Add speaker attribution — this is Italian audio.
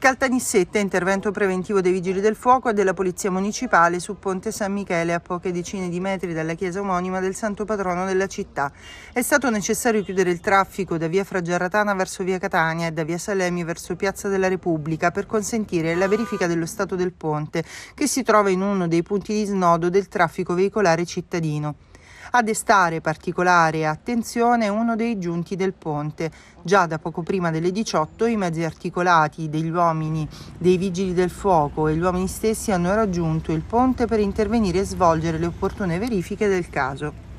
Speaker 1: Caltanissetta, intervento preventivo dei Vigili del Fuoco e della Polizia Municipale su Ponte San Michele, a poche decine di metri dalla chiesa omonima del santo patrono della città. È stato necessario chiudere il traffico da via Fragiaratana verso via Catania e da via Salemi verso Piazza della Repubblica per consentire la verifica dello stato del ponte, che si trova in uno dei punti di snodo del traffico veicolare cittadino a destare particolare attenzione uno dei giunti del ponte. Già da poco prima delle 18 i mezzi articolati degli uomini dei vigili del fuoco e gli uomini stessi hanno raggiunto il ponte per intervenire e svolgere le opportune verifiche del caso.